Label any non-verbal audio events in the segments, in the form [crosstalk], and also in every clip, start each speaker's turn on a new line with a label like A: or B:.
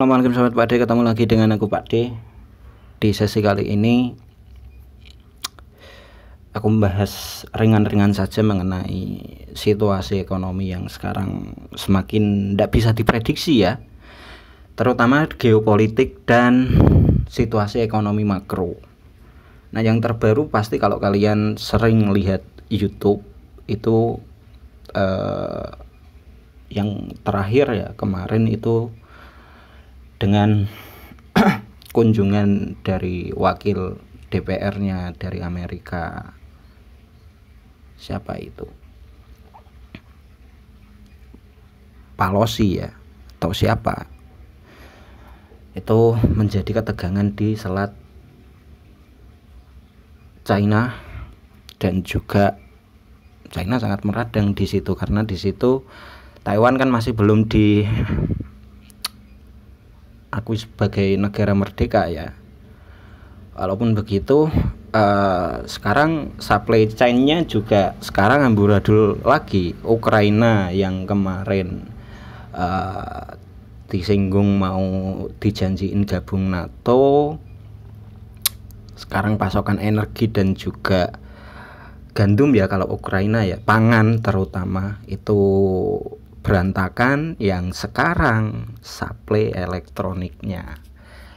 A: Assalamualaikum sahabat Pak D ketemu lagi dengan aku Pak D di sesi kali ini aku membahas ringan-ringan saja mengenai situasi ekonomi yang sekarang semakin tidak bisa diprediksi ya terutama geopolitik dan situasi ekonomi makro nah yang terbaru pasti kalau kalian sering lihat YouTube itu eh, yang terakhir ya kemarin itu dengan [clears throat] kunjungan dari wakil DPR-nya dari Amerika siapa itu Palosi ya atau siapa itu menjadi ketegangan di selat China dan juga China sangat meradang di situ karena di situ Taiwan kan masih belum di aku sebagai negara merdeka ya walaupun begitu uh, sekarang supply chainnya juga sekarang amburadul lagi Ukraina yang kemarin uh, disinggung mau dijanjiin gabung NATO sekarang pasokan energi dan juga gandum ya kalau Ukraina ya pangan terutama itu berantakan yang sekarang supply elektroniknya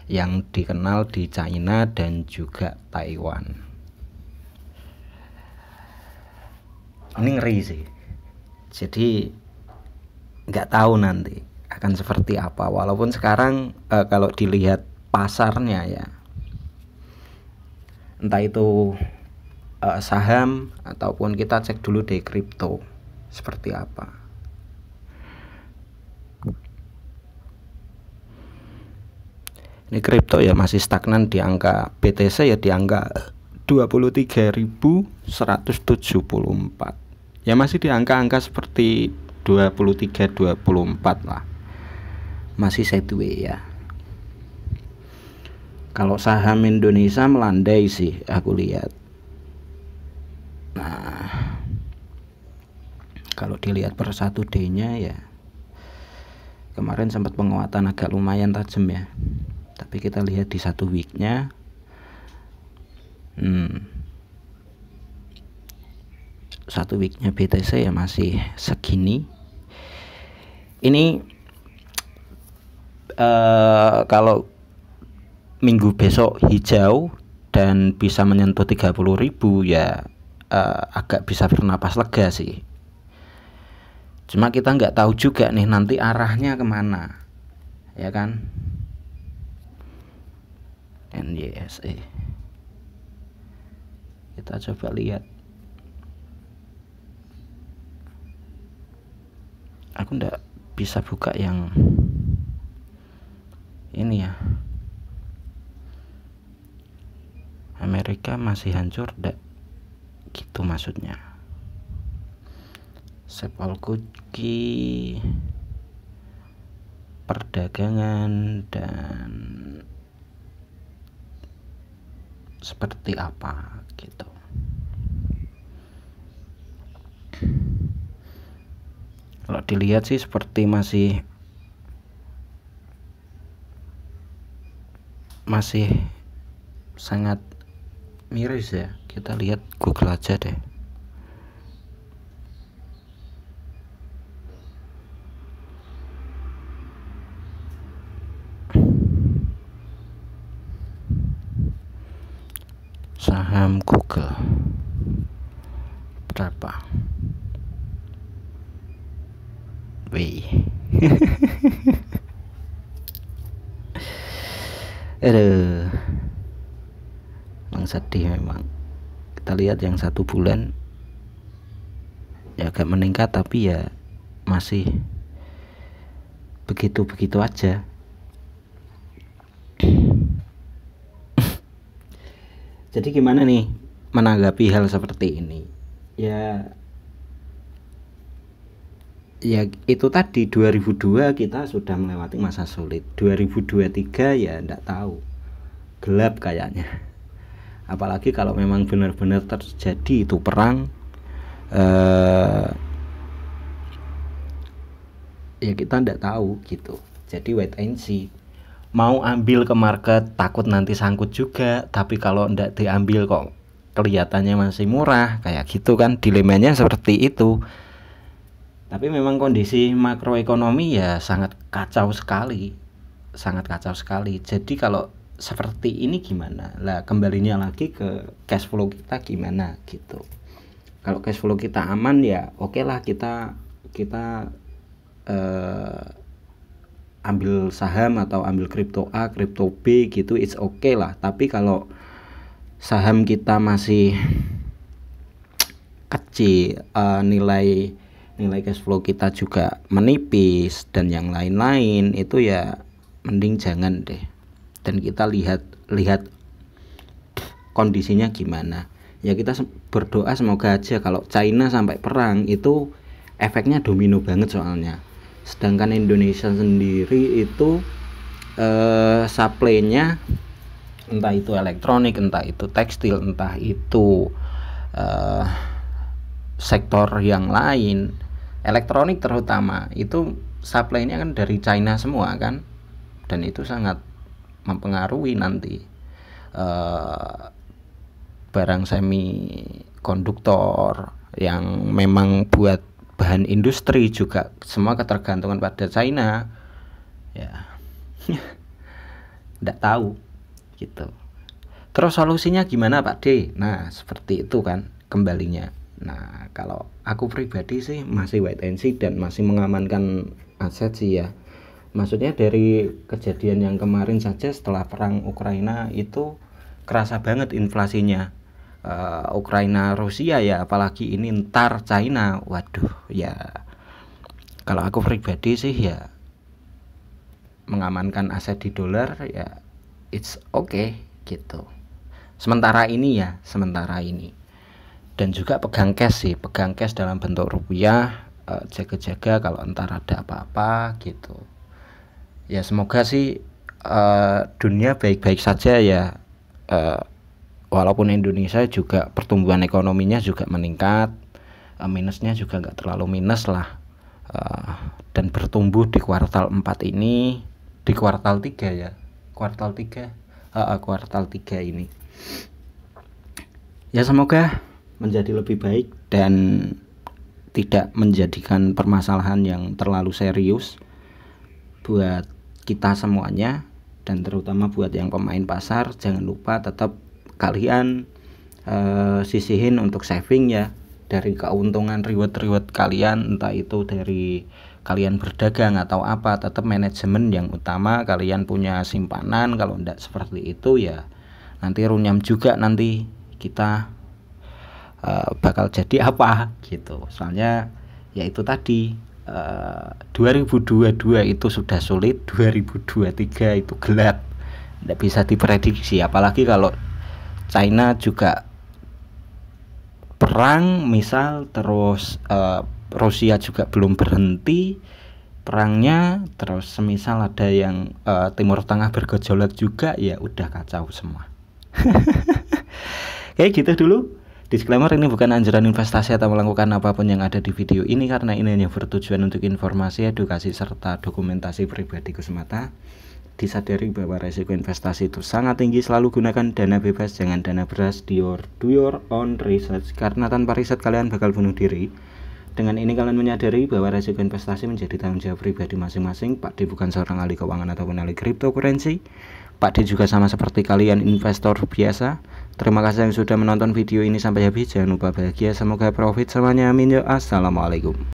A: yang dikenal di China dan juga Taiwan. Ini ngeri sih. Jadi nggak tahu nanti akan seperti apa. Walaupun sekarang eh, kalau dilihat pasarnya ya, entah itu eh, saham ataupun kita cek dulu di kripto seperti apa. ini kripto ya masih stagnan di angka BTC ya di angka 23.174 ya masih di angka-angka seperti 23 24 lah masih sideway ya kalau saham Indonesia melandai sih aku lihat nah kalau dilihat per satu D nya ya kemarin sempat penguatan agak lumayan tajam ya tapi kita lihat di satu weeknya hmm, satu weeknya BTC ya masih segini ini uh, kalau minggu besok hijau dan bisa menyentuh 30.000 ya uh, agak bisa bernapas lega sih cuma kita nggak tahu juga nih nanti arahnya kemana ya kan NYSE kita coba lihat aku ndak bisa buka yang ini ya Amerika masih hancur ndak gitu maksudnya kuki perdagangan dan seperti apa gitu kalau dilihat sih seperti masih masih sangat miris ya kita lihat Google aja deh saham Google berapa W [laughs] Aduh Emang sedih memang Kita lihat yang satu bulan Ya agak meningkat tapi ya Masih Begitu-begitu aja Jadi gimana nih menanggapi hal seperti ini? Ya ya itu tadi 2002 kita sudah melewati masa sulit 2023 ya tidak tahu gelap kayaknya apalagi kalau memang benar-benar terjadi itu perang eh, ya kita tidak tahu gitu jadi wait and see mau ambil ke market takut nanti sangkut juga tapi kalau ndak diambil kok kelihatannya masih murah kayak gitu kan dilemanya seperti itu tapi memang kondisi makroekonomi ya sangat kacau sekali sangat kacau sekali jadi kalau seperti ini gimana lah kembalinya lagi ke cash flow kita gimana gitu kalau cash flow kita aman ya oke okay lah kita kita eh, ambil saham atau ambil kripto A, kripto B gitu it's okay lah. Tapi kalau saham kita masih kecil, uh, nilai nilai cash flow kita juga menipis dan yang lain-lain itu ya mending jangan deh. Dan kita lihat lihat kondisinya gimana. Ya kita berdoa semoga aja kalau China sampai perang itu efeknya domino banget soalnya sedangkan Indonesia sendiri itu eh, supply-nya entah itu elektronik entah itu tekstil entah itu eh, sektor yang lain elektronik terutama itu supply-nya kan dari China semua kan dan itu sangat mempengaruhi nanti eh, barang semi konduktor yang memang buat bahan industri juga semua ketergantungan pada China ya tidak [laughs] tahu gitu terus solusinya gimana Pak D nah seperti itu kan kembalinya nah kalau aku pribadi sih masih wait and see dan masih mengamankan aset sih ya maksudnya dari kejadian yang kemarin saja setelah perang Ukraina itu kerasa banget inflasinya uh, Ukraina Rusia ya apalagi ini ntar China waduh ya kalau aku pribadi sih ya mengamankan aset di dolar ya it's okay gitu sementara ini ya sementara ini dan juga pegang cash sih pegang cash dalam bentuk rupiah eh, jaga-jaga uh, kalau entar ada apa-apa gitu ya semoga sih uh, dunia baik-baik saja ya uh, walaupun Indonesia juga pertumbuhan ekonominya juga meningkat eh, minusnya juga nggak terlalu minus lah eh, dan bertumbuh di kuartal 4 ini di kuartal 3 ya kuartal 3 uh, kuartal 3 ini ya semoga menjadi lebih baik dan tidak menjadikan permasalahan yang terlalu serius buat kita semuanya dan terutama buat yang pemain pasar jangan lupa tetap kalian uh, sisihin untuk saving ya dari keuntungan reward-reward kalian entah itu dari kalian berdagang atau apa tetap manajemen yang utama kalian punya simpanan kalau tidak seperti itu ya nanti runyam juga nanti kita uh, bakal jadi [laughs] apa gitu soalnya ya itu tadi eh, uh, 2022 itu sudah sulit 2023 itu gelap tidak bisa diprediksi apalagi kalau China juga perang misal terus uh, Rusia juga belum berhenti perangnya terus semisal ada yang uh, Timur Tengah bergejolak juga ya udah kacau semua [laughs] kayak gitu dulu disclaimer ini bukan anjuran investasi atau melakukan apapun yang ada di video ini karena ini hanya bertujuan untuk informasi edukasi serta dokumentasi pribadi semata disadari bahwa resiko investasi itu sangat tinggi selalu gunakan dana bebas jangan dana beras do your, do your own research karena tanpa riset kalian bakal bunuh diri dengan ini kalian menyadari bahwa resiko investasi menjadi tanggung jawab pribadi masing-masing Pak D bukan seorang ahli keuangan ataupun ahli cryptocurrency Pak D juga sama seperti kalian investor biasa terima kasih yang sudah menonton video ini sampai habis jangan lupa bahagia semoga profit semuanya amin ya assalamualaikum